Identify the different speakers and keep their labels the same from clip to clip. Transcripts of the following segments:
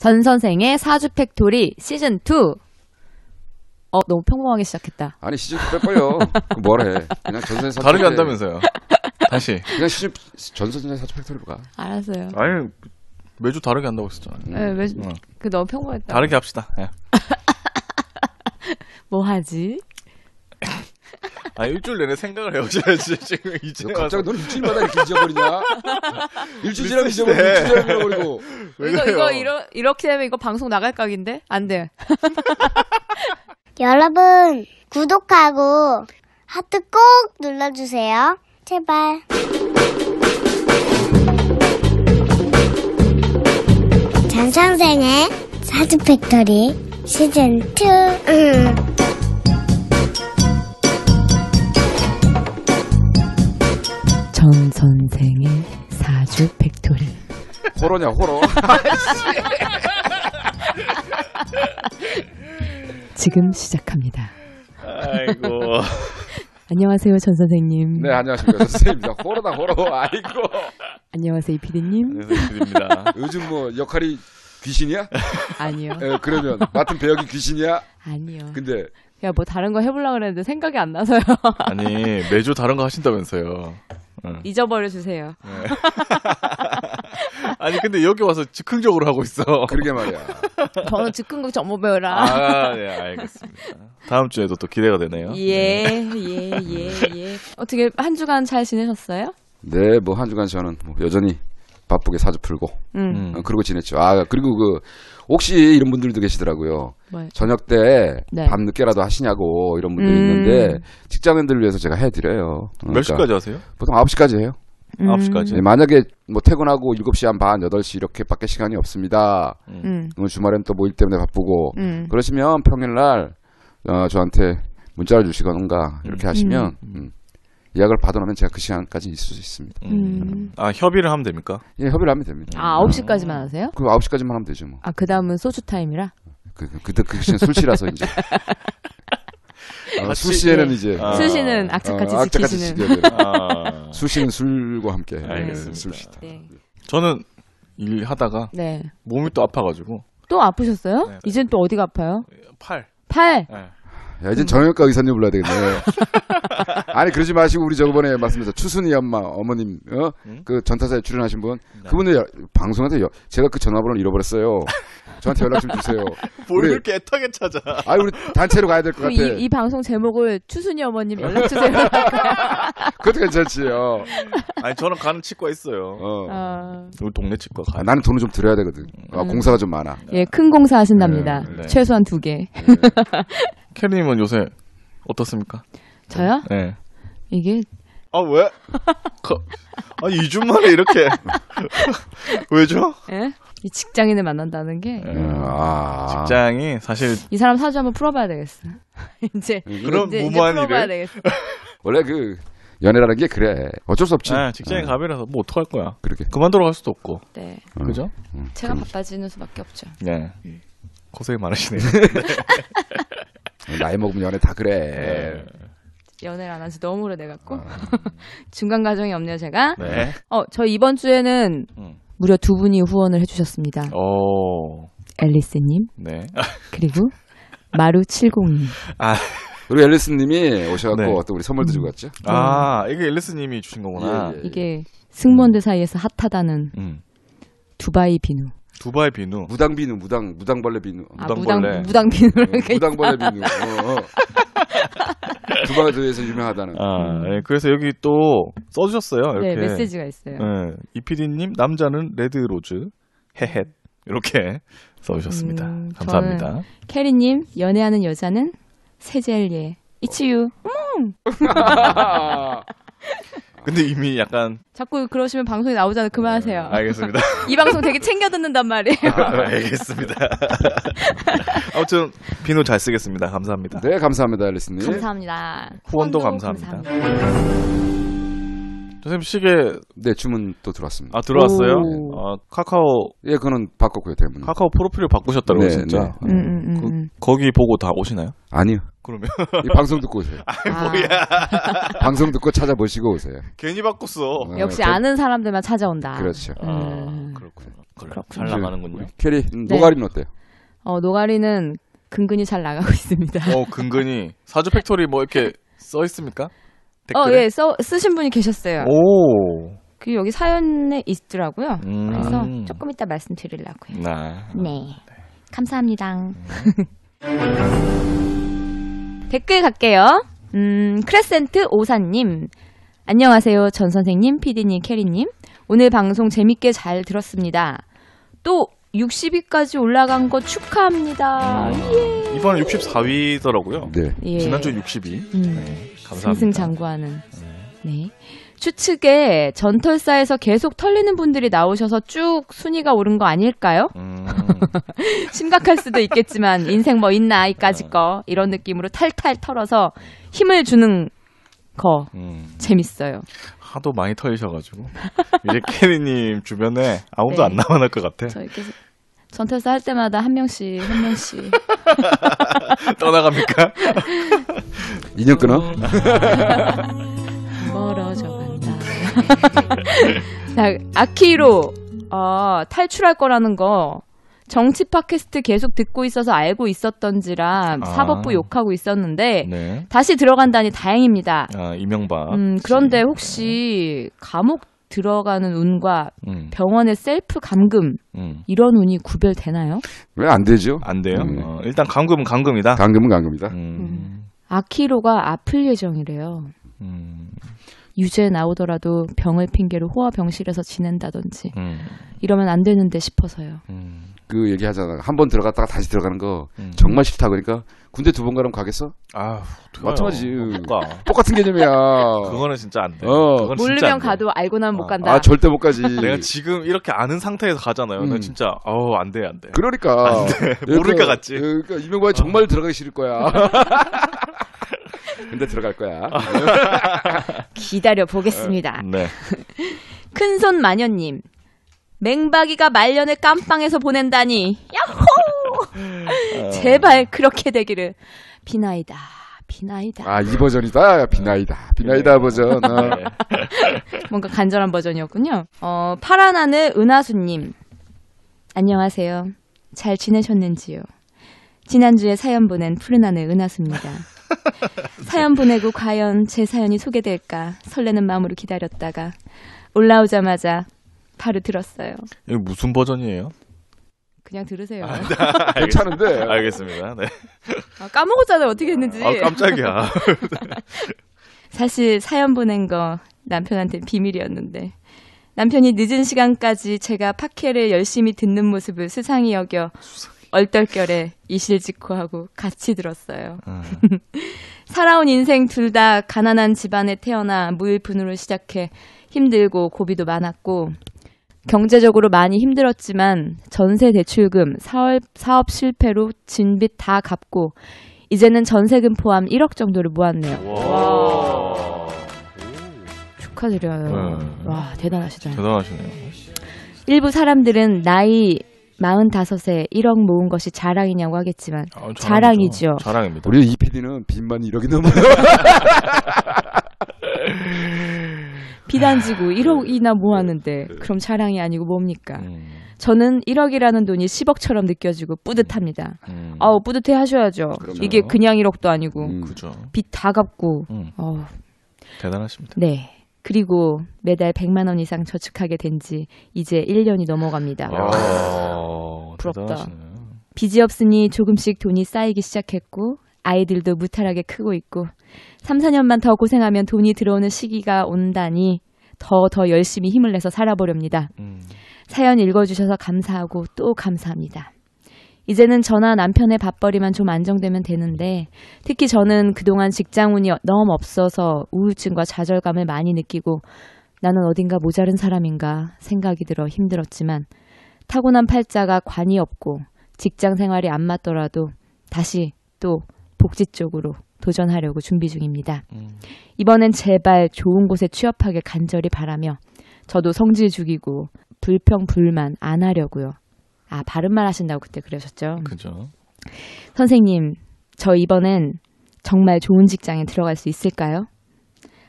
Speaker 1: 전 선생의 사주 팩토리 시즌 2. 어 너무 평범하게 시작했다.
Speaker 2: 아니 시즌 2 빼버려. 뭐래? 그냥 전 선생 다르게 한다면서요. 다시. 그냥 시즌 전 선생 사주 팩토리로 가. 알았어요. 아니 매주
Speaker 3: 다르게 한다고 했었잖아요. 네 매주 응. 그 너무
Speaker 1: 평범했다. 다르게 합시다. 네. 뭐 하지?
Speaker 3: 아 일주일 내내 생각을 해보셔야지 지금
Speaker 2: 이제 갑자기 너는 일주일마다 이렇게 잊어버리냐? 일주일 지나면 잊어버리고 네. 일주일 지나면 잊어버리고
Speaker 1: 이거 이거 이러, 이렇게 되면 이거 방송 나갈 각인데 안 돼.
Speaker 4: 여러분 구독하고 하트 꼭 눌러주세요. 제발.
Speaker 1: 장창생의 사주 팩토리 시즌 2. 전 선생의 사주 팩토리. 호러냐 호러. 지금 시작합니다. 아이고. 안녕하세요 전 선생님. 네 안녕하십니까 선생님입니다. 호러다 호러. 아이고. 안녕하세요 이피디님 네, PD입니다. 요즘
Speaker 2: 뭐 역할이 귀신이야? 아니요. 네, 그러면 맡은 배역이 귀신이야? 아니요. 근데
Speaker 1: 야, 뭐 다른 거 해보려고 그랬는데 생각이 안 나서요.
Speaker 2: 아니,
Speaker 3: 매주 다른 거 하신다면서요. 응.
Speaker 1: 잊어버려 주세요. 네.
Speaker 3: 아니 근데 여기 와서 즉흥적으로 하고 있어. 그러게 말이야.
Speaker 1: 저는 즉흥극 전문 배우라. 아, 네, 알겠습니다.
Speaker 2: 다음 주에도 또 기대가 되네요.
Speaker 1: 예, 네. 예, 예, 예. 어떻게 한 주간 잘 지내셨어요?
Speaker 2: 네, 뭐 한 주간 저는 뭐 여전히 바쁘게 사주 풀고 음. 음. 어, 그러고 지냈죠. 아 그리고 그 혹시 이런 분들도 계시더라고요. 뭐 저녁 때 네. 밤늦게라도 하시냐고 이런 분들이 음. 있는데 직장인들을 위해서 제가 해드려요. 그러니까 몇 시까지 하세요? 보통 9시까지 해요. 음. 9시까지. 네, 만약에 뭐 퇴근하고 7시 한 반, 8시 이렇게밖에 시간이 없습니다. 음. 음. 주말엔 또모일 뭐 때문에 바쁘고 음. 그러시면 평일날 어, 저한테 문자를 주시거나 이렇게 음. 하시면 음. 음. 예약을 받아놓으면 제가 그 시간까지 있을 수 있습니다.
Speaker 1: 음.
Speaker 2: 아 협의를 하면 됩니까? 예, 협의를 하면 됩니다.
Speaker 1: 아 9시까지만 하세요? 그 9시까지만 하면 되죠 뭐. 아 그다음은 소주 타임이라?
Speaker 2: 그, 그, 그, 그 시간 술시라서 이제.
Speaker 1: 아, 수시에는 어, 이제 아. 수시는 어, 악착같이, 아, 악착같이 지키시는 아.
Speaker 2: 수시는 술과
Speaker 3: 함께 알겠습니 술시다. 네. 저는 일하다가 네.
Speaker 2: 몸이 또 아파가지고
Speaker 1: 또 아프셨어요? 네. 이젠 또 어디가 아파요? 팔. 팔. 네.
Speaker 2: 야, 이제 정형외과 의사님 불러야 되겠네. 아니 그러지 마시고 우리 저번에 말씀드렸죠 추순이 엄마 어머님 어? 응? 그 전타사에 출연하신 분그분들 네. 방송한테 여, 제가 그 전화번호 를 잃어버렸어요. 저한테 연락 좀 주세요. 우리, 뭘렇게 애타게 찾아. 아 우리 단체로 가야 될
Speaker 3: 것 같아. 이, 이
Speaker 1: 방송 제목을 추순이 어머님 연락 주세요.
Speaker 2: 그것도
Speaker 3: 괜찮지요. 아니 저는 가는 치과 있어요. 어. 아. 우리 동네 치과 가. 아, 나는 돈을 좀 드려야 되거든. 아, 음. 공사가
Speaker 2: 좀 많아.
Speaker 1: 예, 큰 공사 하신답니다. 네. 네. 최소한 두 개. 네.
Speaker 3: 캐리님은 요새 어떻습니까? 저요? 네.
Speaker 1: 이게 아 왜?
Speaker 3: 거... 그 아니 주 만에 이렇게
Speaker 1: 왜죠? 예? 이 직장인을 만난다는 게 네.
Speaker 2: 아... 직장이 사실
Speaker 1: 이 사람 사주 한번 풀어봐야 되겠어. 음. 이제 그럼 이제, 이제 풀어봐야 되겠어.
Speaker 2: 원래 그 연애라는 게 그래
Speaker 3: 어쩔 수 없지. 아, 네, 직장인 아. 네. 갑이라서 뭐 어떡할 거야. 그렇게 그만두러 갈 수도 없고. 네. 음. 그죠?
Speaker 1: 음. 제가 음. 바빠지는 수밖에 없죠. 네. 음.
Speaker 2: 고생 많으시네요.
Speaker 1: 나이 먹으면 연애 다 그래. 네. 연애를 안한지 너무 오래돼갖고 아. 중간 과정이 없네요 제가. 네. 어, 저 이번 주에는 음. 무려 두 분이 후원을 해주셨습니다.
Speaker 2: 오.
Speaker 1: 앨리스님 네. 그리고 마루 70님.
Speaker 2: 아, 우리 앨리스님이 오셔갖고 네. 또 우리 선물도 주고 음. 갔죠. 아, 이게 앨리스님이 주신 거구나. 예, 예, 예.
Speaker 1: 이게 승무원들 사이에서 핫하다는 음. 두바이 비누.
Speaker 2: 두바이 비누. 무당 비누, 무당 무당벌레 비누. 아, 무당벌레. 무당 비누라는 어, 게 무당벌레 비누. 어, 어. 두바이에서 유명하다는. 아, 음. 예, 그래서 여기 또
Speaker 3: 써주셨어요. 네, 이렇게. 네, 메시지가 있어요. 예, 이피디님 남자는 레드 로즈 헤헷 이렇게 써주셨습니다. 음, 감사합니다.
Speaker 1: 캐리님 연애하는 여자는 세젤리에 이치유. 음.
Speaker 3: 근데 이미 약간
Speaker 1: 자꾸 그러시면 방송에 나오잖아요. 그만하세요. 네, 알겠습니다. 이 방송 되게 챙겨 듣는단 말이에요. 아,
Speaker 3: 알겠습니다. 아무튼 비누 잘 쓰겠습니다. 감사합니다.
Speaker 2: 네, 감사합니다, 앨리스님.
Speaker 1: 감사합니다.
Speaker 3: 후원도, 후원도 감사합니다. 감사합니다.
Speaker 2: 선생님 시계 네 주문 또 들어왔습니다. 아 들어왔어요? 아 카카오 예그는 바꿨고요 대문. 카카오 프로필을 바꾸셨다고요 네, 진짜. 네. 음, 음, 그, 음, 음. 거기 보고 다 오시나요? 아니요. 그러면 이 방송 듣고 오세요. 아 뭐야? 방송 듣고 찾아보시고 오세요.
Speaker 3: 괜히 바꿨어. 아, 역시 그, 아는
Speaker 1: 사람들만 찾아온다.
Speaker 2: 그렇죠. 음. 아, 그렇군요. 그렇군잘
Speaker 3: 나가는군요. 캐리 음, 네. 노가리는 어때요?
Speaker 1: 어 노가리는 근근히 잘 나가고 있습니다.
Speaker 3: 어 근근히 사주 팩토리 뭐 이렇게 써 있습니까?
Speaker 1: 어, 댓글에? 어, 예, 써, 쓰신 분이 계셨어요.
Speaker 3: 오.
Speaker 1: 그 여기 사연에 있더라고요. 음. 그래서 아. 조금 이따 말씀드리려고요. 아. 네. 감사합니다. 음. 댓글 갈게요. 음, 크레센트 오사님. 안녕하세요. 전 선생님, 피디님, 캐리님. 오늘 방송 재밌게 잘 들었습니다. 또 60위까지 올라간 거 축하합니다. 아, 예.
Speaker 3: 이번에 64위더라고요. 네. 예. 지난주 62. 음. 네. 감사합니다.
Speaker 1: 승승장구하는. 네. 네. 추측에 전털사에서 계속 털리는 분들이 나오셔서 쭉 순위가 오른 거 아닐까요? 음. 심각할 수도 있겠지만 인생 뭐 있나 이까지 음. 거 이런 느낌으로 탈탈 털어서 힘을 주는 거 음. 재밌어요.
Speaker 3: 하도 많이 털리셔가지고 이제 캐리님 주변에 아무도 네. 안 남아날 것 같아. 저희
Speaker 1: 계속 전태사 할 때마다 한 명씩 한 명씩
Speaker 3: 떠나갑니까?
Speaker 2: 인연 끊어?
Speaker 1: 멀어져 간다. 자, 아키로 어, 탈출할 거라는 거 정치 팟캐스트 계속 듣고 있어서 알고 있었던지라 아. 사법부 욕하고 있었는데 네. 다시 들어간다니 다행입니다.
Speaker 3: 아, 이명박. 음,
Speaker 1: 그런데 네. 혹시 감옥 들어가는 운과 음. 병원의 셀프 감금 음. 이런 운이 구별되나요?
Speaker 3: 왜 안 되죠? 안 돼요. 음. 어, 일단 감금은 감금이다. 감금은 감금이다. 음. 음.
Speaker 1: 아키로가 아플 예정이래요. 음. 유죄 나오더라도 병을 핑계로 호화병실에서 지낸다든지 음. 이러면 안 되는데 싶어서요. 음.
Speaker 2: 그 얘기하잖아. 한 번 들어갔다가 다시 들어가는 거 음. 정말 싫다 그러니까 군대 두 번 가면 가겠어? 아, 마찬가지.
Speaker 3: 똑같은 개념이야. 그거는 진짜 안 돼. 어. 몰르면
Speaker 1: 가도 알고 나면 못 아. 간다. 아, 절대
Speaker 2: 못
Speaker 3: 가지. 내가 지금 이렇게 아는 상태에서 가잖아요. 음. 진짜
Speaker 2: 어안 돼, 안 돼. 그러니까. 안 돼. 모를까 그러니까 같지. 그러니까 이명박이 정말 들어가기 싫을 거야. 근데 들어갈 거야. 기다려 보겠습니다. 어, 네.
Speaker 1: 큰손 마녀님. 맹박이가 말년을 깜빵에서 보낸다니. 야호! 어. 제발 그렇게 되기를. 비나이다. 비나이다.
Speaker 2: 아, 이 버전이다. 비나이다. 비나이다 버전. 아.
Speaker 1: 뭔가 간절한 버전이었군요. 어, 파란하늘 은하수님. 안녕하세요. 잘 지내셨는지요? 지난주에 사연 보낸 푸른 하늘 은하수입니다. 사연 보내고 과연 제 사연이 소개될까 설레는 마음으로 기다렸다가 올라오자마자 바로 들었어요.
Speaker 3: 이게 무슨 버전이에요?
Speaker 1: 그냥 들으세요. 아,
Speaker 3: 네. 괜찮은데. 알겠습니다. 네.
Speaker 1: 아, 까먹었잖아요. 어떻게 했는지. 아, 깜짝이야. 사실 사연 보낸 거 남편한테 비밀이었는데 남편이 늦은 시간까지 제가 팟캐를 열심히 듣는 모습을 수상히 여겨 수상 얼떨결에 이실직고하고 같이 들었어요. 아. 살아온 인생 둘 다 가난한 집안에 태어나 무일푼으로 시작해 힘들고 고비도 많았고 경제적으로 많이 힘들었지만 전세 대출금, 사업, 사업 실패로 진빚 다 갚고 이제는 전세금 포함 1억 정도를 모았네요.
Speaker 3: 와.
Speaker 1: 축하드려요. 네. 와 대단하시다. 대단하시네요. 일부 사람들은 나이 45세 1억 모은 것이 자랑이냐고 하겠지만 아, 자랑이죠. 자랑입니다.
Speaker 2: 우리 이 PD는 빚만 1억이 넘어요.
Speaker 1: 비단지고 1억이나 모았는데 네. 그럼 자랑이 아니고 뭡니까? 음. 저는 1억이라는 돈이 10억처럼 느껴지고 뿌듯합니다. 음. 아우 뿌듯해 하셔야죠. 그렇죠. 이게 그냥 1억도 아니고 음. 빚다 갚고. 음. 어 대단하십니다. 네. 그리고 매달 100만 원 이상 저축하게 된 지 이제 1년이 넘어갑니다. 아,
Speaker 3: 어, 부럽다. 대단하시네.
Speaker 1: 빚이 없으니 조금씩 돈이 쌓이기 시작했고 아이들도 무탈하게 크고 있고 3, 4년만 더 고생하면 돈이 들어오는 시기가 온다니 더더 더 열심히 힘을 내서 살아보렵니다. 음. 사연 읽어주셔서 감사하고 또 감사합니다. 이제는 저나 남편의 밥벌이만 좀 안정되면 되는데 특히 저는 그동안 직장운이 너무 없어서 우울증과 좌절감을 많이 느끼고 나는 어딘가 모자른 사람인가 생각이 들어 힘들었지만 타고난 팔자가 관이 없고 직장 생활이 안 맞더라도 다시 또 복지 쪽으로 도전하려고 준비 중입니다. 음. 이번엔 제발 좋은 곳에 취업하길 간절히 바라며 저도 성질 죽이고 불평 불만 안 하려고요. 아, 바른말 하신다고 그때 그러셨죠? 그죠. 선생님, 저 이번엔 정말 좋은 직장에 들어갈 수 있을까요?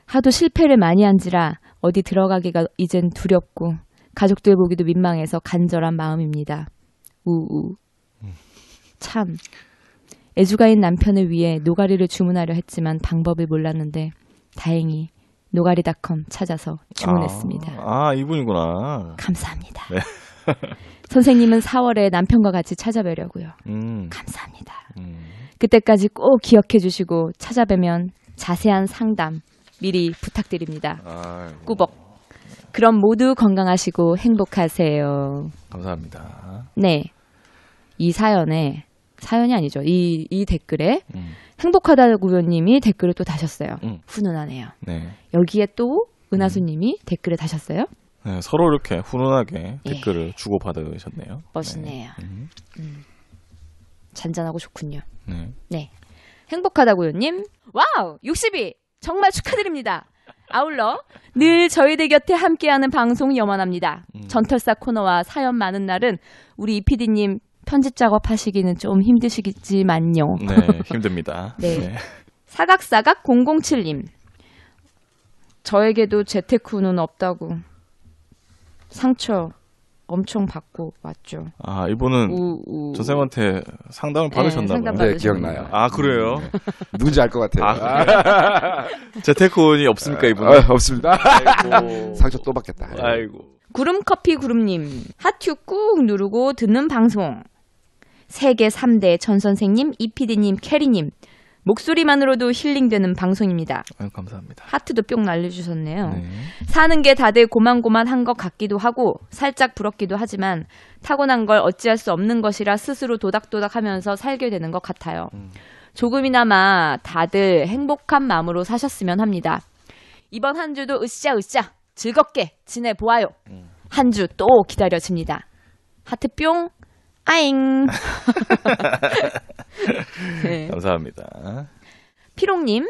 Speaker 1: 하도 실패를 많이 한지라 어디 들어가기가 이젠 두렵고 가족들 보기도 민망해서 간절한 마음입니다. 우우. 음. 참. 애주가인 남편을 위해 노가리를 주문하려 했지만 방법을 몰랐는데 다행히 노가리닷컴 찾아서 주문했습니다.
Speaker 3: 아, 아 이분이구나. 감사합니다. 네.
Speaker 1: 선생님은 4월에 남편과 같이 찾아뵈려고요. 음. 감사합니다. 음. 그때까지 꼭 기억해 주시고 찾아뵈면 자세한 상담 미리 부탁드립니다. 아이고. 꾸벅. 그럼 모두 건강하시고 행복하세요. 감사합니다. 네. 이 사연에 사연이 아니죠. 이, 이 댓글에 음. 행복하다구요님이 댓글을 또 다셨어요. 음. 훈훈하네요. 네. 여기에 또 은하수님이 음. 댓글을 다셨어요.
Speaker 3: 네, 서로 이렇게 훈훈하게 예. 댓글을 주고 받으셨네요.
Speaker 1: 멋있네요. 네. 음. 음. 잔잔하고 좋군요. 네. 네. 행복하다고요님. 와우! 60위! 정말 축하드립니다. 아울러 늘 저희들 곁에 함께하는 방송 염원합니다. 음. 전털사 코너와 사연 많은 날은 우리 이 PD님 편집 작업하시기는 좀 힘드시겠지만요. 네,
Speaker 3: 힘듭니다. 네.
Speaker 2: 네.
Speaker 1: 사각사각 007님. 저에게도 재테크는 없다고. 상처 엄청 받고 왔죠.
Speaker 3: 아 이분은 우, 우. 전쌤한테 상담을 네, 받으셨나 봐요. 상담 네, 기억나요. 아 그래요? 음, 네.
Speaker 2: 누군지 알 것 같아요. 아,
Speaker 3: 재테크온이
Speaker 2: 없습니까 아, 이분? 아, 없습니다. 아이고. 상처 또 받겠다. 아이고.
Speaker 1: 구름커피 구름님 하트 꾹 누르고 듣는 방송 세계 3대 전 선생님 이피디님 캐리님 목소리만으로도 힐링되는 방송입니다.
Speaker 3: 아유, 감사합니다.
Speaker 1: 하트도 뿅 날려주셨네요. 네. 사는 게 다들 고만고만한 것 같기도 하고 살짝 부럽기도 하지만 타고난 걸 어찌할 수 없는 것이라 스스로 도닥도닥하면서 살게 되는 것 같아요. 음. 조금이나마 다들 행복한 마음으로 사셨으면 합니다. 이번 한 주도 으쌰으쌰 즐겁게 지내보아요. 음. 한주 또 기다려집니다. 하트 뿅 아잉
Speaker 3: 감사합니다.
Speaker 1: 피롱님,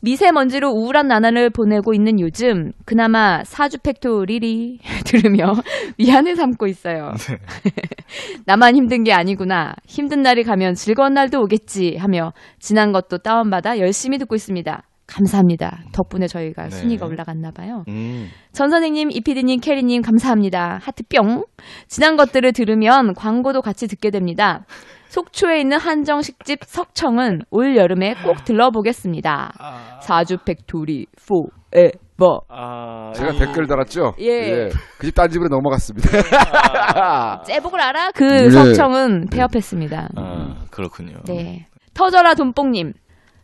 Speaker 1: 미세먼지로 우울한 나날을 보내고 있는 요즘 그나마 사주 팩토리리 들으며 위안을 삼고 있어요. 네. 나만 힘든 게 아니구나. 힘든 날이 가면 즐거운 날도 오겠지 하며 지난 것도 다운받아 열심히 듣고 있습니다. 감사합니다. 덕분에 저희가 네. 순위가 올라갔나 봐요. 음. 전 선생님, 이피디님, 캐리님 감사합니다. 하트 뿅. 지난 것들을 들으면 광고도 같이 듣게 됩니다. 속초에 있는 한정식집 석청은 올 여름에 꼭 들러보겠습니다. 아... 사주팩 둘이 포에 뭐. 아, 제가 이... 댓글
Speaker 2: 달았죠. 예. 예. 그집 딴 집으로 넘어갔습니다. 아...
Speaker 1: 제복을 알아? 그 예. 석청은 폐업했습니다.
Speaker 2: 아 그렇군요.
Speaker 1: 네. 터져라 돈뽕님.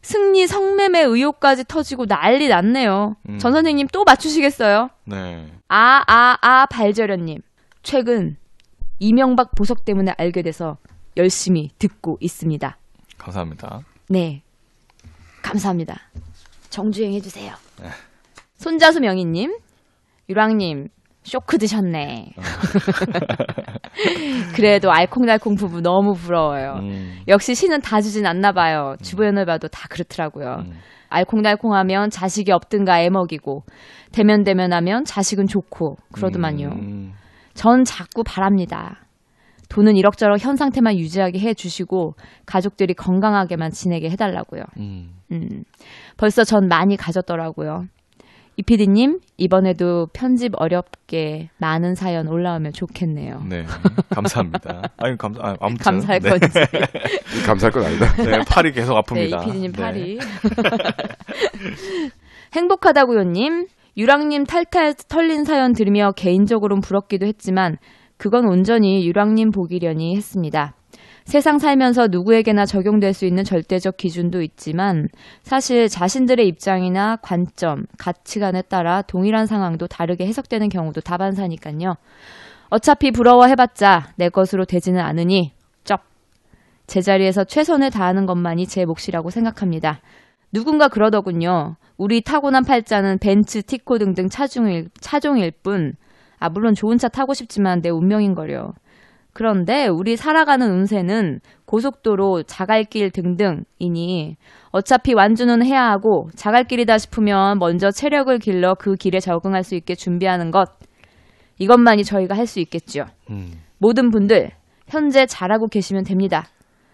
Speaker 1: 승리 성매매 의혹까지 터지고 난리 났네요. 음. 전 선생님 또 맞추시겠어요? 네. 아아 아 발저련님 최근 이명박 보석 때문에 알게 돼서 열심히 듣고 있습니다.
Speaker 3: 감사합니다.
Speaker 1: 네. 감사합니다. 정주행 해주세요. 네. 손자수 명희님, 유랑님, 쇼크 드셨네. 음. 그래도 알콩달콩 부부 너무 부러워요. 음. 역시 신은 다 주진 않나 봐요. 음. 주변을 봐도 다 그렇더라고요. 음. 알콩달콩하면 자식이 없든가 애먹이고 대면대면하면 자식은 좋고 그러더만요. 음. 전 자꾸 바랍니다. 돈은 이럭저럭 현 상태만 유지하게 해주시고 가족들이 건강하게만 지내게 해달라고요. 음. 음. 벌써 전 많이 가졌더라고요. 이피디님 이번에도 편집 어렵게 많은 사연 올라오면 좋겠네요.
Speaker 3: 네, 감사합니다. 아니 감사 아, 아무튼 감사할 네. 건지 감사할 건 아니다. 네, 팔이 계속 아픕니다. 네, 이피디님 네. 팔이
Speaker 1: 네. 행복하다고요님. 유랑님 탈탈 털린 사연 들으며 개인적으로는 부럽기도 했지만 그건 온전히 유랑님 보기려니 했습니다. 세상 살면서 누구에게나 적용될 수 있는 절대적 기준도 있지만 사실 자신들의 입장이나 관점, 가치관에 따라 동일한 상황도 다르게 해석되는 경우도 다반사니까요. 어차피 부러워해봤자 내 것으로 되지는 않으니 쩝. 제자리에서 최선을 다하는 것만이 제 몫이라고 생각합니다. 누군가 그러더군요. 우리 타고난 팔자는 벤츠, 티코 등등 차종일, 차종일 뿐 아, 물론 좋은 차 타고 싶지만 내 운명인 걸요 그런데 우리 살아가는 운세는 고속도로, 자갈길 등등이니 어차피 완주는 해야 하고 자갈길이다 싶으면 먼저 체력을 길러 그 길에 적응할 수 있게 준비하는 것. 이것만이 저희가 할 수있겠죠 음. 모든 분들 현재 잘하고 계시면 됩니다.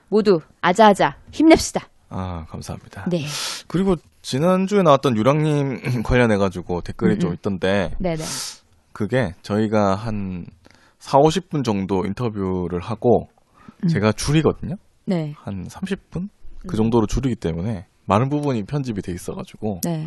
Speaker 1: 모두 아자아자 힘냅시다.
Speaker 3: 아 감사합니다. 네. 그리고 지난주에 나왔던 유랑님 관련해 가지고 댓글이 음. 좀 있던데. 네네. 그게 저희가 한 4, 50분 정도 인터뷰를 하고 음. 제가 줄이거든요. 네. 한 30분? 그 음. 정도로 줄이기 때문에 많은 부분이 편집이 돼 있어가지고.
Speaker 1: 네.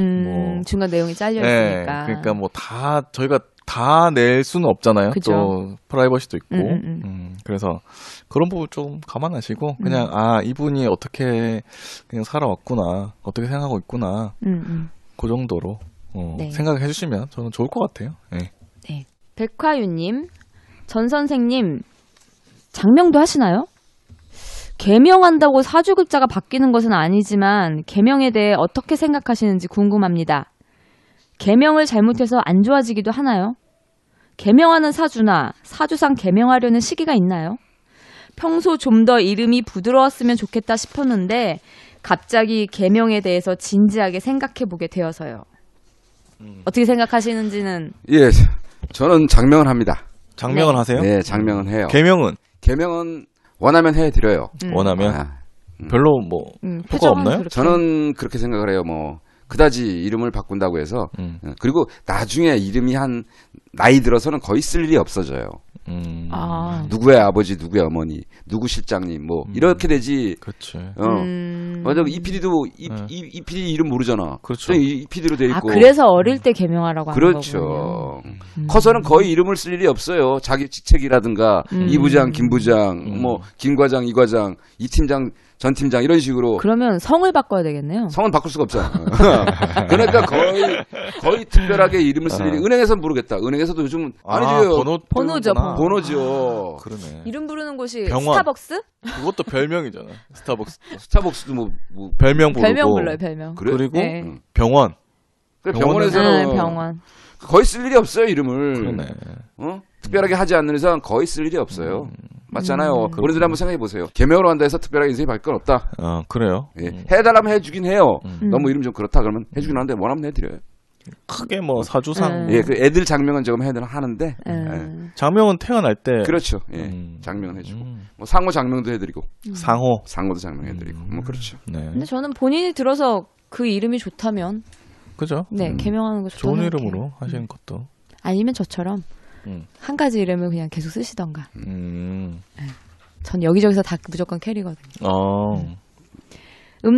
Speaker 1: 음, 뭐, 중간 내용이 잘려 네, 있으니까. 네, 그러니까
Speaker 3: 뭐 다 저희가 다 낼 수는 없잖아요. 그쵸? 또 프라이버시도 있고. 음, 음, 음, 음, 그래서 그런 부분 좀 감안하시고 음. 그냥 아 이분이 어떻게 그냥 살아왔구나, 어떻게 생각하고 있구나, 그 정도로 어, 네. 생각해 주시면 저는 좋을 것 같아요. 네.
Speaker 1: 네. 백화유님, 전 선생님, 장명도 하시나요? 개명한다고 사주글자가 바뀌는 것은 아니지만 개명에 대해 어떻게 생각하시는지 궁금합니다. 개명을 잘못해서 안 좋아지기도 하나요? 개명하는 사주나 사주상 개명하려는 시기가 있나요? 평소 좀 더 이름이 부드러웠으면 좋겠다 싶었는데 갑자기 개명에 대해서 진지하게 생각해 보게 되어서요. 어떻게 생각하시는지는
Speaker 2: 예, 저는 장명을 합니다. 장명을 네. 하세요? 네, 장명은 해요. 개명은 개명은 원하면 해드려요. 음. 원하면 아, 음. 별로 뭐 음, 효과 표 없나요? 그렇게. 저는 그렇게 생각을 해요. 뭐 그다지 이름을 바꾼다고 해서 음. 어, 그리고 나중에 이름이 한 나이 들어서는 거의 쓸 일이 없어져요. 음. 아. 누구의 아버지, 누구의 어머니, 누구 실장님, 뭐 음. 이렇게 되지. 그렇지. 어. 음. 맞아, 이 PD도 이, 네. 이, 이 PD 이름 모르잖아. 그렇죠. 이, 이 PD로 돼 아, 있고. 아, 그래서
Speaker 1: 어릴 때 개명하라고 한
Speaker 2: 그렇죠. 음. 커서는 거의 이름을 쓸 일이 없어요. 자기 직책이라든가 음. 이 부장, 김 부장, 음. 뭐김 과장, 이 과장, 이 팀장, 전 팀장 이런 식으로
Speaker 1: 그러면 성을 바꿔야 되겠네요. 성은 바꿀 수가 없잖아. 그러니까 거의
Speaker 2: 거의 특별하게 이름을 쓸 일이 아. 은행에서는 모르겠다. 은행에서도 요즘 아, 아니죠. 번호 번호죠, 이 번호. 번호 아, 그러네.
Speaker 1: 이름 부르는 곳이 병원. 스타벅스?
Speaker 2: 그것도 별명이잖아. 스타벅스. 스타벅스도 뭐, 뭐 별명
Speaker 1: 부르고 별명 불러요, 별명. 그래? 그리고 네. 응. 병원. 그래, 병원에서는 네, 병원.
Speaker 2: 거의 쓸 일이 없어요 이름을. 그러네. 어? 특별하게 하지 않는 이상 거의 쓸 일이 없어요. 음. 맞잖아요. 음. 우리들 한번 생각해 보세요. 개명으로 한다 해서 특별하게 인생이 바뀔 건 없다. 어, 그래요. 예. 음. 해달라면 해주긴 해요. 음. 음. 너무 이름 좀 그렇다 그러면 해주긴 하는데 원하면 해드려요. 크게 뭐 음. 사주상 예, 그 애들 장명은 지금 해야 하는데
Speaker 1: 예.
Speaker 2: 장명은 태어날 때 그렇죠. 예. 음. 장명은 해주고 뭐 상호 장명도 해드리고 상호 상호도 장명해드리고 뭐 그렇죠. 네. 근데
Speaker 1: 저는 본인이 들어서 그 이름이 좋다면 그죠? 네 개명하는 거 좋은 이름으로
Speaker 3: 하시는 것도
Speaker 1: 아니면 저처럼 음. 한 가지 이름을 그냥 계속 쓰시던가.
Speaker 3: 음.
Speaker 1: 네. 전 여기저기서 다 무조건 캐리거든요. 어. 음.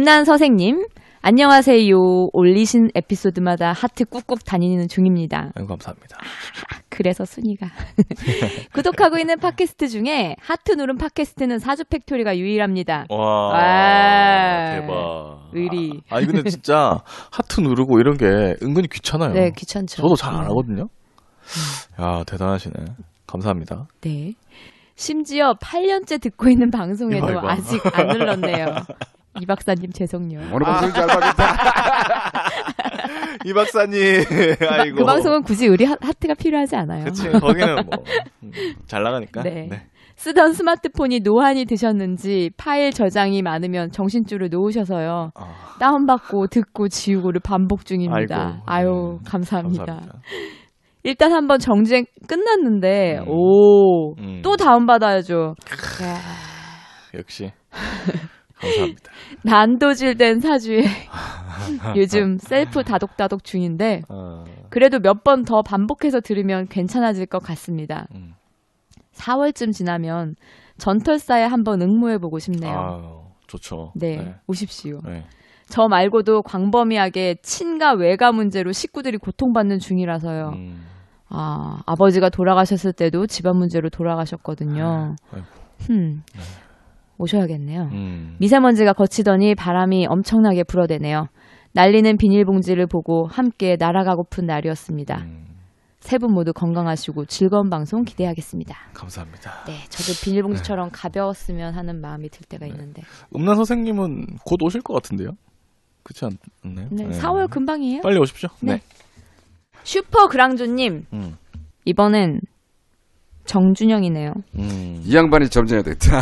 Speaker 1: 란 선생님 안녕하세요. 올리신 에피소드마다 하트 꾹꾹 다니는 중입니다. 감사합니다. 아, 그래서 순위가. 구독하고 있는 팟캐스트 중에 하트 누른 팟캐스트는 사주 팩토리가 유일합니다. 와, 와
Speaker 3: 대박. 의리. 아, 아니, 근데 진짜 하트 누르고 이런 게 은근히 귀찮아요. 네, 귀찮죠. 저도 잘 안 하거든요. 야, 대단하시네. 감사합니다.
Speaker 1: 네. 심지어 8년째 듣고 있는 방송에도 이봐, 이봐. 아직 안 눌렀네요. 이 박사님 죄송요. 어느 방송
Speaker 3: 잘봐다이 박사님, 아이고. 그 방송은
Speaker 1: 굳이 우리 하트가 필요하지 않아요. 그치, 거기는 뭐,
Speaker 3: 음, 잘 나가니까. 네. 네.
Speaker 1: 쓰던 스마트폰이 노안이 되셨는지 파일 저장이 많으면 정신줄을 놓으셔서요. 어. 다운받고 듣고 지우고를 반복 중입니다. 아이고, 아유, 음, 감사합니다. 감사합니다. 일단 한번 정쟁 끝났는데 음. 오또 음. 다운 받아야죠.
Speaker 3: 역시 감사합니다.
Speaker 1: 난도질된 사주에 요즘 셀프 다독다독 중인데 어. 그래도 몇 번 더 반복해서 들으면 괜찮아질 것 같습니다. 음. 4월쯤 지나면 전털사에 한번 응모해 보고 싶네요. 아 좋죠. 네, 네. 오십시오. 네. 저 말고도 광범위하게 친가 외가 문제로 식구들이 고통받는 중이라서요. 음. 아, 아버지가 돌아가셨을 때도 집안 문제로 돌아가셨거든요. 아, 흠. 네. 오셔야겠네요. 음. 미세먼지가 거치더니 바람이 엄청나게 불어대네요. 날리는 비닐봉지를 보고 함께 날아가고픈 날이었습니다. 음. 세분 모두 건강하시고 즐거운 방송 기대하겠습니다. 감사합니다. 네, 저도 비닐봉지처럼 네. 가벼웠으면 하는 마음이 들 때가 네. 있는데.
Speaker 3: 음란 선생님은 곧 오실 것 같은데요? 그렇지 않나요? 네, 네. 4월 금방이에요. 빨리 오십시오. 네. 네.
Speaker 1: 슈퍼 그랑조님 음. 이번엔 정준영이네요.
Speaker 2: 음. 이 양반이 점쟁 됐다.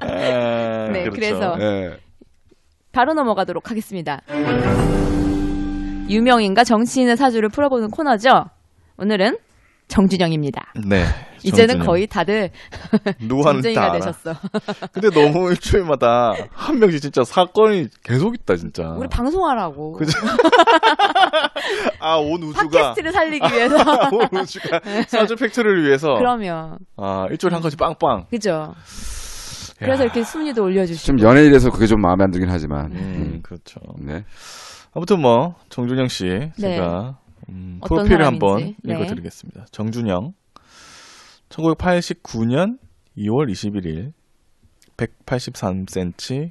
Speaker 2: 아, 네, 그렇죠. 그래서
Speaker 1: 네. 바로 넘어가도록 하겠습니다. 유명인과 정치인의 사주를 풀어보는 코너죠. 오늘은 정준영입니다. 네. 이제는 정준영. 거의 다들
Speaker 3: 노한이가 되셨어. 근데 너무 일주일마다 한 명씩 진짜 사건이 계속 있다 진짜. 우리
Speaker 1: 방송하라고. 그죠?
Speaker 3: 아온 우주가 팟캐스트를 살리기 아, 위해서. 온 우주가 네. 사주 팩트를 위해서. 그러면. 아 일주일 한 건씩 빵빵.
Speaker 1: 그죠. 그래서 이렇게 순위도 올려주시고. 좀
Speaker 2: 연예일에서 그게 좀 마음에 안 들긴 하지만. 음, 음. 그렇죠. 네. 아무튼 뭐 정준영 씨
Speaker 3: 네. 제가 음, 프로필을 한번 네. 읽어드리겠습니다. 정준영, 1989년 2월 21일 183cm,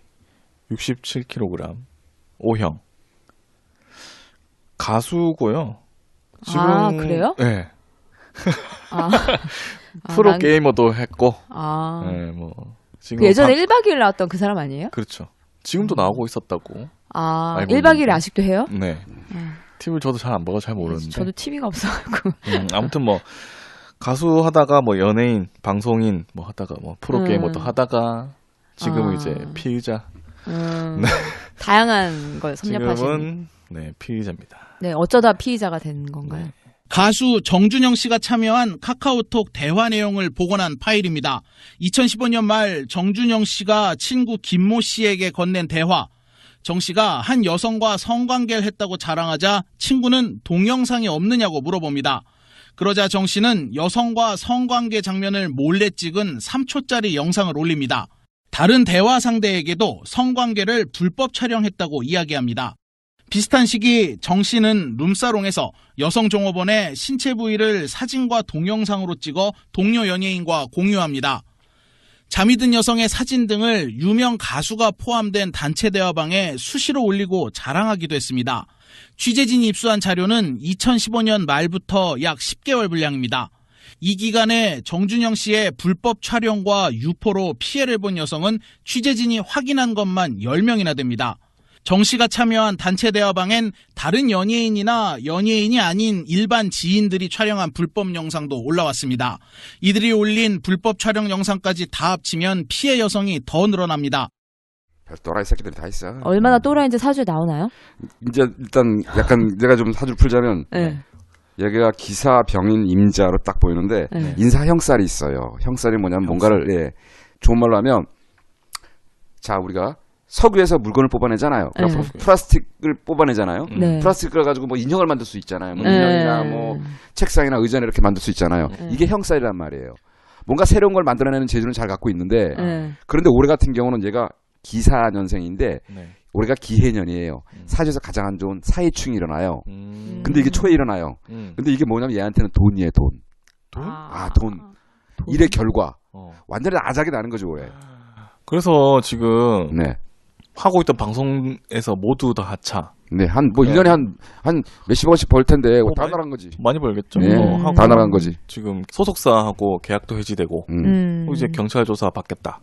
Speaker 3: 67kg, O형. 가수고요. 지금, 아, 그래요? 네.
Speaker 1: 아. 아, 프로 게이머도
Speaker 3: 했고. 아. 네, 뭐. 지금 그 예전에
Speaker 1: 박... 1박 2일 나왔던 그 사람 아니에요?
Speaker 3: 그렇죠. 지금도 음. 나오고 있었다고.
Speaker 1: 아, 1박 2일 아직도 해요? 네. 음.
Speaker 3: TV를 저도 잘안 봐서 잘 네, 모르는데. 저도
Speaker 1: TV가 없어가지고
Speaker 3: 음, 아무튼 뭐 가수 하다가 뭐 연예인, 방송인 뭐 하다가 뭐 프로게이머도 뭐 음. 하다가 지금 아. 이제 피의자.
Speaker 1: 음, 네. 다양한 걸섭렵하시 지금은
Speaker 4: 네 피의자입니다.
Speaker 1: 네 어쩌다 피의자가 된 건가요? 네.
Speaker 4: 가수 정준영 씨가 참여한 카카오톡 대화 내용을 복원한 파일입니다. 2015년 말 정준영 씨가 친구 김모 씨에게 건넨 대화. 정 씨가 한 여성과 성관계를 했다고 자랑하자 친구는 동영상이 없느냐고 물어봅니다. 그러자 정 씨는 여성과 성관계 장면을 몰래 찍은 3초짜리 영상을 올립니다. 다른 대화 상대에게도 성관계를 불법 촬영했다고 이야기합니다. 비슷한 시기 정 씨는 룸사롱에서 여성 종업원의 신체 부위를 사진과 동영상으로 찍어 동료 연예인과 공유합니다. 잠이 든 여성의 사진 등을 유명 가수가 포함된 단체 대화방에 수시로 올리고 자랑하기도 했습니다. 취재진이 입수한 자료는 2015년 말부터 약 10개월 분량입니다. 이 기간에 정준영 씨의 불법 촬영과 유포로 피해를 본 여성은 취재진이 확인한 것만 10명이나 됩니다. 정 씨가 참여한 단체 대화방엔 다른 연예인이나 연예인이 아닌 일반 지인들이 촬영한 불법 영상도 올라왔습니다. 이들이 올린 불법 촬영 영상까지 다 합치면 피해 여성이 더 늘어납니다.
Speaker 2: 또라이 새끼들이 다 있어.
Speaker 1: 얼마나 또라이인지 사주에 나오나요?
Speaker 2: 이제 일단 약간 내가 좀 사주 풀자면 네. 기가 기사 병인 임자로 딱 보이는데 네. 인사 형살이 있어요. 형살이 뭐냐면 형살. 뭔가를 예, 좋은 말로 하면 자 우리가 석유에서 물건을 뽑아내잖아요. 그러니까 네. 플라스틱을 뽑아내잖아요. 네. 플라스틱을 가지고 뭐 인형을 만들 수 있잖아요. 뭐 네. 인형이나 뭐 책상이나 의자나 이렇게 만들 수 있잖아요. 네. 이게 형살이란 말이에요. 뭔가 새로운 걸 만들어내는 재주는 잘 갖고 있는데 네. 그런데 올해 같은 경우는 얘가 기사년생인데 올해가 기해년이에요. 음. 사주에서 가장 안 좋은 사해충이 일어나요. 음. 근데 이게 초에 일어나요. 음. 근데 이게 뭐냐면 얘한테는 돈이에요, 돈. 돈? 아, 아 돈. 돈. 일의 결과. 어. 완전히 아작이 나는 거죠, 올해. 그래서 지금
Speaker 3: 네. 하고 있던 방송에서 모두 다 하차. 네, 한뭐 네. 1년에 한, 한 몇십 원씩 벌 텐데 뭐, 어, 다 많이- 나간 거지. 많이 벌겠죠. 네, 어, 다 나간 거지. 지금 소속사하고 계약도 해지되고 음. 음. 어, 이제 경찰 조사 받겠다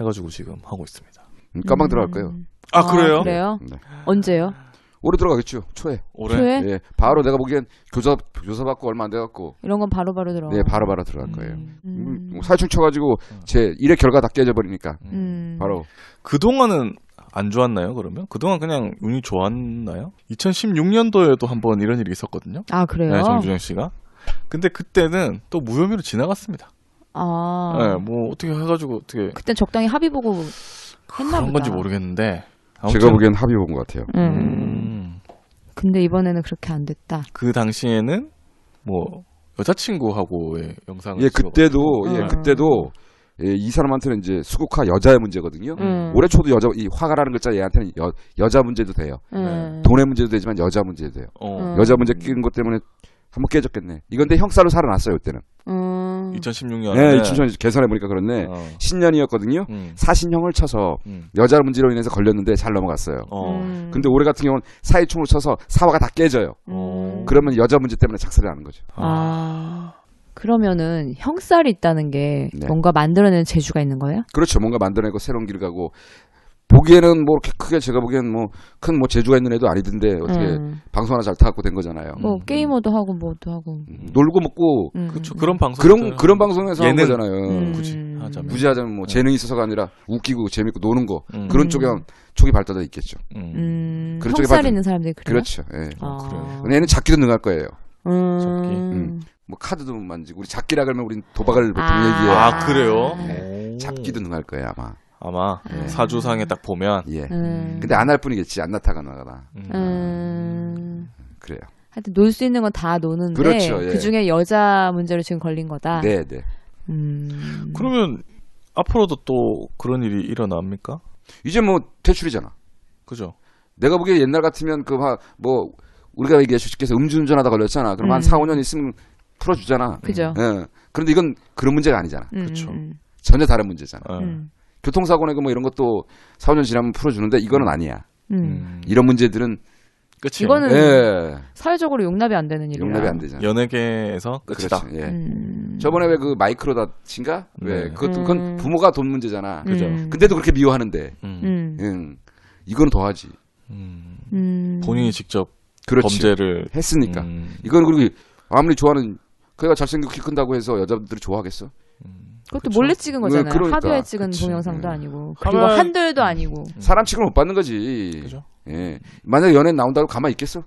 Speaker 3: 해가지고 지금 하고 있습니다.
Speaker 2: 음,
Speaker 1: 까방 음.
Speaker 3: 들어갈 거예요. 음. 아, 그래요? 아, 그래요? 네.
Speaker 1: 네. 언제요?
Speaker 2: 올해 들어가겠죠. 초에. 올해
Speaker 3: 초에?
Speaker 1: 예,
Speaker 2: 바로 내가 보기엔 교사 교사 받고 얼마 안돼 갖고 이런
Speaker 1: 건 바로바로 들어. 가 네,
Speaker 2: 바로 바로 들어갈 거예요. 음, 음. 사충 뭐, 쳐가지고 제 일의 결과 다 깨져 버리니까 음. 바로 그
Speaker 3: 동안은 안 좋았나요, 그러면? 그동안 그냥 운이 좋았나요? 2016년도에도 한번 이런 일이 있었거든요. 아, 그래요? 네, 정준영 씨가. 근데 그때는 또 무혐의로 지나갔습니다.
Speaker 1: 아. 네,
Speaker 3: 뭐 어떻게 해가지고 어떻게.
Speaker 1: 그때 적당히 합의 보고 했나 그런 건지
Speaker 3: 모르겠는데. 아무튼... 제가 보기엔 합의 본 것 같아요. 음. 음.
Speaker 1: 근데 이번에는 그렇게 안 됐다.
Speaker 2: 그 당시에는 뭐 여자친구하고의 영상을 예 그때도 예 음. 그때도 예, 이 사람한테는 이제 수국화 여자의 문제거든요. 음. 올해 초도 여자 이 화가라는 글자 얘한테는 여, 여자 문제도 돼요. 음. 네. 돈의 문제도 되지만 여자 문제도 돼요. 어. 음. 여자 문제 끼는 것 때문에 한 번 깨졌겠네. 이건데 형사로 살아났어요, 이때는. 음. 2016년. 네, 2016년 계산해 보니까 그렇네. 어. 신년이었거든요. 음. 사신형을 쳐서 음. 여자 문제로 인해서 걸렸는데 잘 넘어갔어요. 어. 음. 근데 올해 같은 경우는 사회총으로 쳐서 사화가 다 깨져요. 어. 그러면 여자 문제 때문에 작살이 나는 거죠.
Speaker 1: 아. 그러면은 형살이 있다는 게 네. 뭔가 만들어내는 재주가 있는 거예요?
Speaker 2: 그렇죠. 뭔가 만들어내고 새로운 길을 가고 보기에는 뭐 이렇게 크게 제가 보기엔 뭐 큰뭐 뭐 재주가 있는 애도 아니던데 어떻게 음. 방송 하나 잘 타고 된 거잖아요. 뭐
Speaker 1: 음. 게이머도 하고 뭐도 하고
Speaker 2: 음. 놀고 먹고 음. 그렇죠. 그런 방송 그런 있어요. 그런 방송에서 예능. 거잖아요. 음. 굳이 하자면. 굳이 하자면 뭐 네. 재능이 있어서가 아니라 웃기고 재밌고 노는 거 그런 쪽에 촉이 발달돼 있겠죠.
Speaker 1: 음. 그런 쪽에 발달 있는 사람들그렇죠 예. 아. 아. 그래요.
Speaker 2: 얘는 작기도 능할 거예요. 음. 음. 뭐 카드도 만지고 우리 잡기라 그러면 우린 도박을 보통 아. 얘기해요. 아 그래요? 네. 잡기도 능할 거예요 아마. 아마 예. 사주상에 딱 보면. 예. 음. 근데 안 할 뿐이겠지 안 나타나거나.
Speaker 1: 음. 음. 음. 그래요. 하여튼 놀 수 있는 건 다 노는데 그렇죠, 예. 그 중에 여자 문제로 지금 걸린 거다. 네,
Speaker 2: 네. 음. 그러면 앞으로도 또 그런 일이 일어납니까? 이제 뭐 퇴출이잖아. 그죠. 내가 보기에 옛날 같으면 그 뭐 우리가 얘 이게 주식해서 음주운전하다 걸렸잖아. 그럼 음. 한 4, 5년 있으면 풀어주잖아. 그죠. 예. 그런데 이건 그런 문제가 아니잖아. 그렇죠. 전혀 다른 문제잖아. 예. 음. 교통사고 내고 뭐 이런 것도 4, 5년 지나면 풀어주는데 이거는 음. 아니야. 음. 이런 문제들은 끝이 이거는 예.
Speaker 1: 사회적으로 용납이 안 되는 일이야. 용납이 안
Speaker 2: 되잖아. 연예계에서 끝이다. 그렇지, 예. 음. 저번에 왜 그 마이크로 다친가? 왜 네. 그것도 그건 부모가 돈 문제잖아. 그죠. 근데도 그렇게 미워하는데, 음. 음. 이건 더하지. 본인이 직접 그렇지. 범죄를 했으니까. 이건 그리고 아무리 좋아하는 그가 잘생기고 키 큰다고 해서 여자들이 좋아하겠어?
Speaker 1: 그것도 그쵸? 몰래 찍은 네, 거잖아요. 네, 그러니까. 하도에 찍은 그치. 동영상도 네. 아니고 그리고 가만... 한돌도 아니고 음.
Speaker 2: 사람 취급못 받는 거지. 그죠? 예, 만약 연예인 나온다고 가만 있겠어?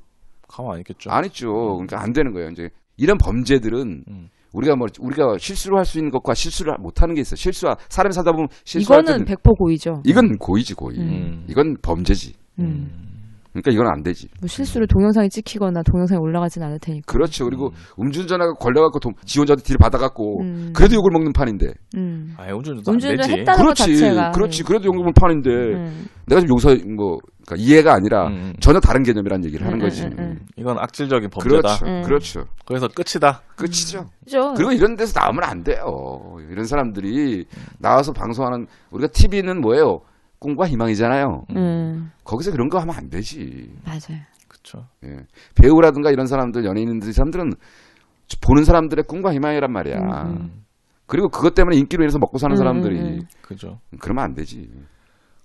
Speaker 2: 가만 안 있겠죠. 안 있죠. 음. 그러니까 안 되는 거예요. 이제 이런 범죄들은 음. 우리가 뭐 우리가 실수를 할수 있는 것과 실수를 못 하는 게 있어. 실수 와 사람이 사다 보면 실수할 이거는
Speaker 1: 백포 고의죠.
Speaker 2: 이건 고의지 고의. 음. 이건 범죄지. 음. 음. 그러니까 이건 안 되지.
Speaker 1: 뭐 실수로 동영상이 찍히거나 동영상이 올라가진 않을 테니까.
Speaker 2: 그렇죠. 그리고 음. 음주운전하고 걸려갖고 돈, 지원자한테 딜 받아갖고 음. 그래도 욕을 먹는 판인데. 음. 아, 운전도안 되지. 그렇지, 자체가. 그렇지. 음. 그래도 욕을 먹는 판인데 음. 내가 지금 용서 뭐 그러니까 이해가 아니라 음. 음. 전혀 다른 개념이라는 얘기를 하는 거지. 음, 음, 이건 악질적인 범죄다. 그렇죠. 음. 그렇죠. 그래서 끝이다. 끝이죠. 그죠. 그리고 이런 데서 나오면 안 돼요. 이런 사람들이 나와서 방송하는 우리가 TV는 뭐예요? 꿈과 희망이잖아요. 음. 거기서 그런 거 하면 안 되지. 맞아요. 그렇죠. 예. 배우라든가 이런 사람들, 연예인들 사람들은 보는 사람들의 꿈과 희망이란 말이야. 음, 음. 그리고 그것 때문에 인기로 인해서 먹고 사는 음, 음, 사람들이 그죠. 그러면 안 되지.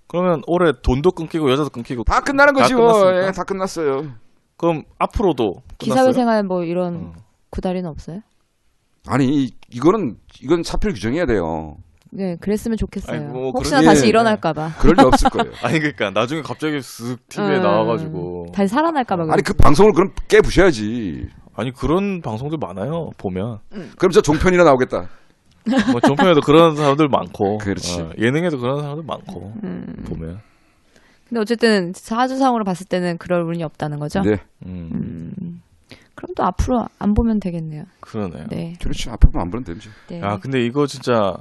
Speaker 2: 그러면 올해 돈도 끊기고 여자도 끊기고
Speaker 1: 다 끝나는 거지 뭐. 예,
Speaker 3: 다
Speaker 2: 끝났어요. 그럼 앞으로도
Speaker 3: 기사회
Speaker 1: 생활 뭐 이런 어. 구다리는 없어요?
Speaker 2: 아니 이- 거는 이건 차필 규정해야 돼요.
Speaker 1: 네, 그랬으면 좋겠어요. 아니, 뭐 혹시나 그런... 다시 예, 일어날까봐. 네, 그럴 리 없을 거예요.
Speaker 2: 아니 그러니까 나중에 갑자기 쓱
Speaker 3: TV에 음, 나와가지고 다시
Speaker 1: 살아날까봐. 아니 그
Speaker 2: 방송을 그럼
Speaker 3: 깨부셔야지. 아니 그런 방송들 많아요 보면. 음. 그럼 저 종편이나 나오겠다. 뭐 종편에도 그런 사람들 많고. 그렇지. 어, 예능에도 그런 사람들 많고 음. 보면.
Speaker 1: 근데 어쨌든 사주상으로 봤을 때는 그럴 운이 없다는 거죠. 네. 음. 음. 그럼 또 앞으로 안 보면 되겠네요. 그러네요. 네. 그렇죠.
Speaker 2: 앞으로 안 보면 되죠.
Speaker 1: 네. 아
Speaker 3: 근데 이거 진짜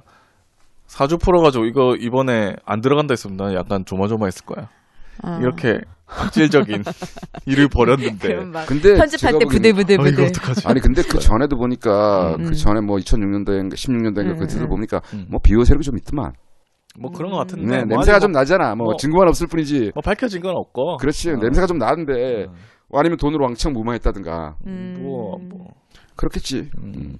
Speaker 3: 사주 풀어가지고 이거 이번에 안 들어간다 했으면 나 약간
Speaker 2: 조마조마했을 거야. 어. 이렇게 확질적인 일을 벌였는데. 근데 편집할 때 부들부들부들. 아, 어, 아니 근데 그 전에도 보니까 음. 그 전에 뭐 2006년도인가 16년도인가 음. 그때도 보니까 음. 뭐 비호 세력이 좀 있더만. 뭐 그런 것 음. 같은데. 네, 뭐 냄새가 좀 뭐 나잖아. 뭐, 뭐, 증거만 없을 뿐이지. 뭐 밝혀진 건 없고. 그렇지. 어. 냄새가 좀 나는데. 음. 뭐 아니면 돈으로 왕창 무마했다든가. 음. 뭐, 뭐. 그렇겠지. 음.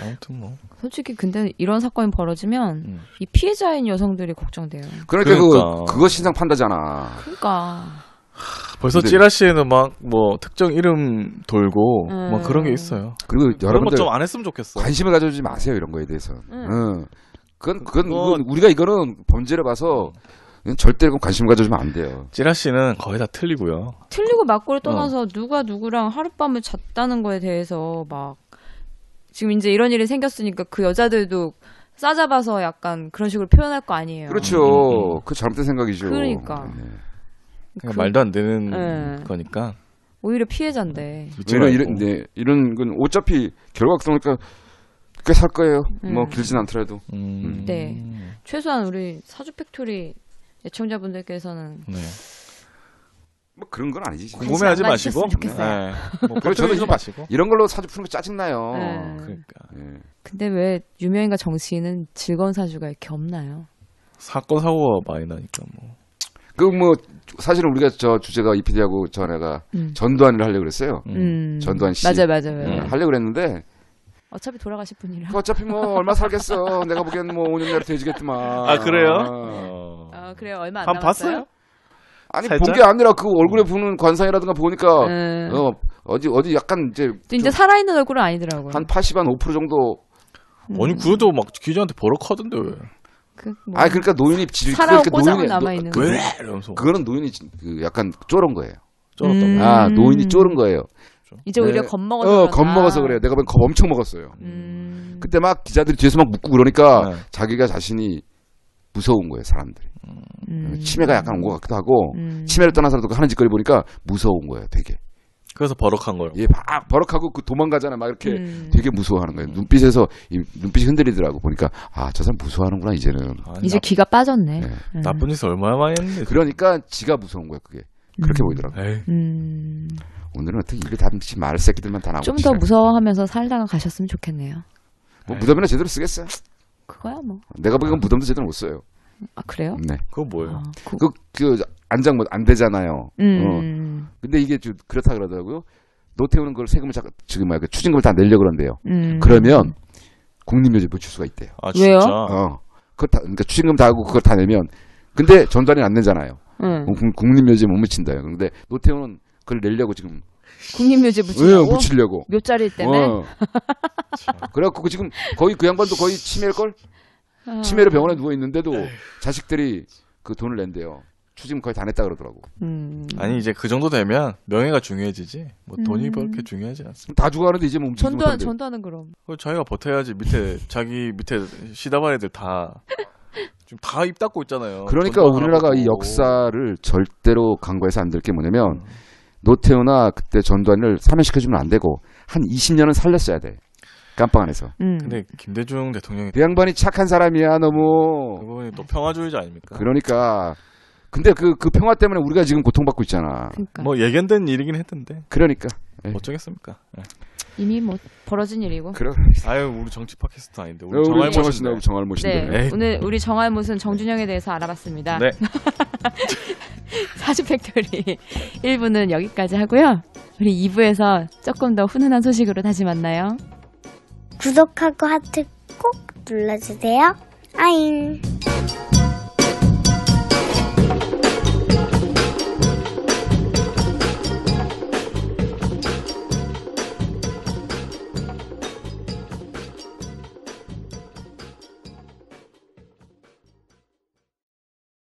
Speaker 2: 아무튼 뭐.
Speaker 1: 솔직히 근데 이런 사건이 벌어지면 음. 이 피해자인 여성들이 걱정돼요.
Speaker 3: 그러니까, 그러니까. 그, 그거 신상 판다잖아.
Speaker 1: 그러니까.
Speaker 3: 벌써 근데... 찌라시에는 막 뭐 특정
Speaker 2: 이름 돌고
Speaker 1: 음. 막
Speaker 3: 그런 게 있어요.
Speaker 2: 그리고 여러분들 좀 안 했으면 좋겠어.
Speaker 3: 관심을 가져주지
Speaker 2: 마세요 이런 거에 대해서. 음. 응. 그건 그건, 그건 우리가 이거는 범죄를 봐서 절대로 관심 가져주면 안 돼요. 찌라시는 거의 다 틀리고요.
Speaker 1: 틀리고 맞고를 떠나서 어. 누가 누구랑 하룻밤을 잤다는 거에 대해서 막 지금 이제 이런 일이 생겼으니까 그 여자들도 싸잡아서 약간 그런 식으로 표현할 거 아니에요. 그렇죠. 음, 음,
Speaker 2: 음. 그 잘못된 생각이죠.
Speaker 3: 그러니까.
Speaker 1: 네. 그, 말도 안 되는 네. 거니까. 오히려 피해자인데. 오히려 그렇죠. 그렇죠. 이런,
Speaker 2: 네, 이런 건 어차피 결과 그러니까 꽤 살 거예요.
Speaker 1: 음. 뭐 길진 않더라도.
Speaker 2: 음.
Speaker 3: 네.
Speaker 1: 최소한 우리 사주 팩토리 애청자분들께서는
Speaker 2: 네. 뭐 그런 건 아니지. 궁금해하지
Speaker 1: 마시고. 네.
Speaker 2: 뭐 그리고 저도 이런, 마시고. 이런 걸로 사주 푸는 거 짜증나요. 어, 네. 그러니까. 네.
Speaker 1: 근데 왜 유명인과 정치인은 즐거운 사주가 이렇게 없나요?
Speaker 2: 사건 사고가 많이 나니까 뭐. 그 뭐 사실은 우리가 저 주제가 이피디하고 전에가 음. 전두환을 하려고 그랬어요. 음. 음. 전두환 씨. 맞아 맞아 맞아. 네. 예, 하려고 그랬는데
Speaker 1: 어차피 돌아가실 분이라. 그 어차피 뭐 얼마 살겠어. 내가 보기엔 뭐
Speaker 2: 5년 내로 돼지겠지만. 아 그래요? 어.
Speaker 1: 어, 그래요. 얼마 안 남았어요?
Speaker 2: 봤어요? 아니 본 게 아니라 그 얼굴에 보는 관상이라든가 보니까 음. 어 어디 어디 약간 이제
Speaker 1: 진제 살아있는 얼굴은 아니더라고요. 한
Speaker 2: 80, 한5% 정도. 아니 음. 그래도 막 기자한테 버럭하던데 왜? 그, 뭐. 아 그러니까 노인이 지 살아온 꼬장은 남아있는 거. 왜? 이러면서. 그거는 노인이 진- 그 약간 쫄은 거예요. 쩔었다고. 음. 아 노인이 쫄은 거예요. 이제 오히려 네. 겁먹어서. 어 겁먹어서 그래요. 내가 보면 겁 엄청 먹었어요. 음. 그때 막 기자들이 뒤에서 막 묻고 그러니까 네. 자기가 자신이 무서운 거예요 사람들이. 음. 치매가 약간 온 것 같기도 하고 음. 치매를 떠나서라도 그 하는 짓거리 보니까 무서운 거예요 되게. 그래서 버럭한 거예요. 예, 막 버럭하고 그 도망가잖아. 막 이렇게 음. 되게 무서워하는 거예요. 눈빛에서 이 눈빛이 흔들리더라고 보니까 아 저 사람 무서워하는구나 이제는. 아, 이제 나, 기가 빠졌네. 네. 음. 나쁜 짓을 얼마나 많이 했는데. 그러니까 지가 무서운 거예요 그게. 그렇게 음. 보이더라고. 요 음. 오늘은 어떻게 입에 담지 말 새끼들만 다 나오고. 좀 더
Speaker 1: 무서워하면서 살다가 가셨으면 좋겠네요.
Speaker 2: 뭐 무덤이나 제대로 쓰겠어요. 그거야 뭐. 내가 보기엔 무덤도 그 제대로 못 써요. 아 그래요? 네. 그거 뭐예요? 아, 그... 그, 그 안장 못안 뭐 되잖아요. 음. 어. 근데 이게 좀 그렇다 그러더라고요. 노태우는 그걸 세금을 자, 지금 말 추징금을 다 내려 그런데요. 음. 그러면 국립묘지부 줄 수가 있대요. 아, 왜요? 어. 그걸 다, 그러니까 추징금 다 하고 그걸 다 내면 근데 전달이안되잖아요 음. 국립묘지 못 묻힌다요. 근데 노태우는 그걸 내려고 지금
Speaker 1: 국립묘지 붙이려고. 왜 붙이려고? 묘자리 때문에. 어.
Speaker 2: 그래갖고 지금 거의 그 양반도 거의 치매일 걸. 아. 치매로 병원에 누워 있는데도 자식들이 그 돈을 낸대요. 추징 거의 다 냈다 그러더라고. 음. 아니 이제 그 정도
Speaker 3: 되면 명예가 중요해지지. 뭐 돈이 음. 그렇게 중요하지 않습니다. 다 죽어가는데 이제 몸
Speaker 1: 전도 전도하는 그럼.
Speaker 3: 그 자기가 버텨야지 밑에 자기 밑에 시다발 애들 다. 지금 다입 닫고 있잖아요. 그러니까 우리나라가 이
Speaker 2: 역사를 절대로 강과해서안 될 게 뭐냐면 음. 노태우나 그때 전두환을 사면시켜주면 안 되고 한 20년은 살렸어야 돼. 깜빵 안에서. 음. 근데
Speaker 3: 김대중 대통령이
Speaker 2: 그 양반이 착한 사람이야 너무. 그거 또 평화주의자 아닙니까? 그러니까. 근데 그, 그 평화 때문에 우리가 지금 고통받고 있잖아. 그러니까. 뭐 예견된 일이긴 했던데. 그러니까. 예. 어쩌겠습니까? 예.
Speaker 1: 이미 뭐 벌어진 일이고. 그럼
Speaker 3: 아유 우리 정치 팟캐스트 아닌데 우리 어, 정할 정할 모신다 정할 모신데. 네. 에
Speaker 1: 오늘 우리 정할 모은 정준영에 대해서 알아봤습니다. 네. 사주 팩토리 1부는 여기까지 하고요. 우리 2부에서 조금 더 훈훈한 소식으로 다시 만나요. 구독하고 하트 꼭 눌러주세요. 아잉.